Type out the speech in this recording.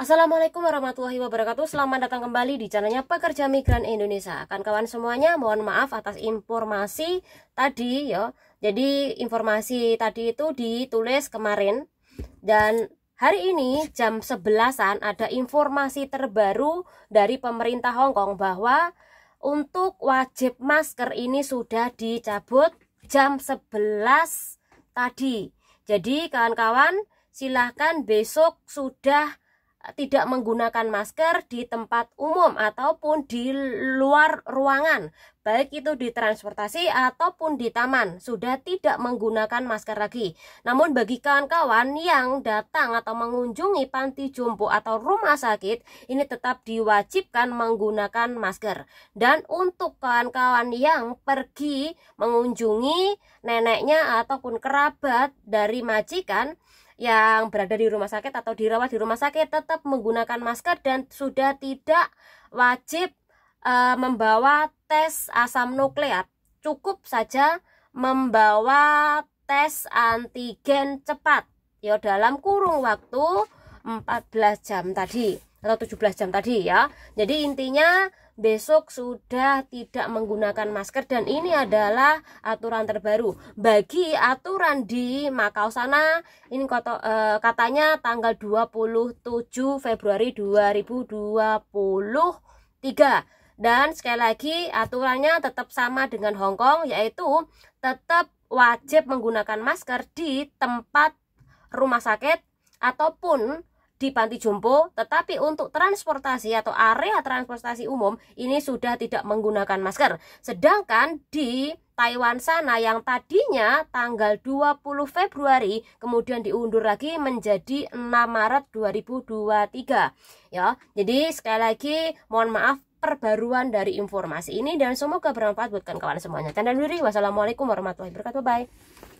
Assalamualaikum warahmatullahi wabarakatuh Selamat datang kembali di channelnya Pekerja Migran Indonesia kawan kawan semuanya mohon maaf atas informasi tadi ya Jadi informasi tadi itu ditulis kemarin Dan hari ini jam 11an ada informasi terbaru dari pemerintah Hongkong Bahwa untuk wajib masker ini sudah dicabut jam 11 tadi Jadi kawan-kawan silahkan besok sudah tidak menggunakan masker di tempat umum ataupun di luar ruangan baik itu di transportasi ataupun di taman sudah tidak menggunakan masker lagi. Namun bagi kawan-kawan yang datang atau mengunjungi panti jompo atau rumah sakit ini tetap diwajibkan menggunakan masker. Dan untuk kawan-kawan yang pergi mengunjungi neneknya ataupun kerabat dari majikan yang berada di rumah sakit atau dirawat di rumah sakit tetap menggunakan masker dan sudah tidak wajib uh, membawa tes asam nukleat cukup saja membawa tes antigen cepat ya dalam kurung waktu 14 jam tadi atau 17 jam tadi ya jadi intinya besok sudah tidak menggunakan masker dan ini adalah aturan terbaru bagi aturan di Makau sana ini kata, e, eh, katanya tanggal 27 Februari 2023 dan sekali lagi aturannya tetap sama dengan Hong Kong yaitu tetap wajib menggunakan masker di tempat rumah sakit ataupun di panti jompo tetapi untuk transportasi atau area transportasi umum ini sudah tidak menggunakan masker sedangkan di Taiwan sana yang tadinya tanggal 20 Februari kemudian diundur lagi menjadi 6 Maret 2023 ya jadi sekali lagi mohon maaf perbaruan dari informasi ini dan semoga bermanfaat buat kawan semuanya. Tanda diri, wassalamualaikum warahmatullahi wabarakatuh. Bye.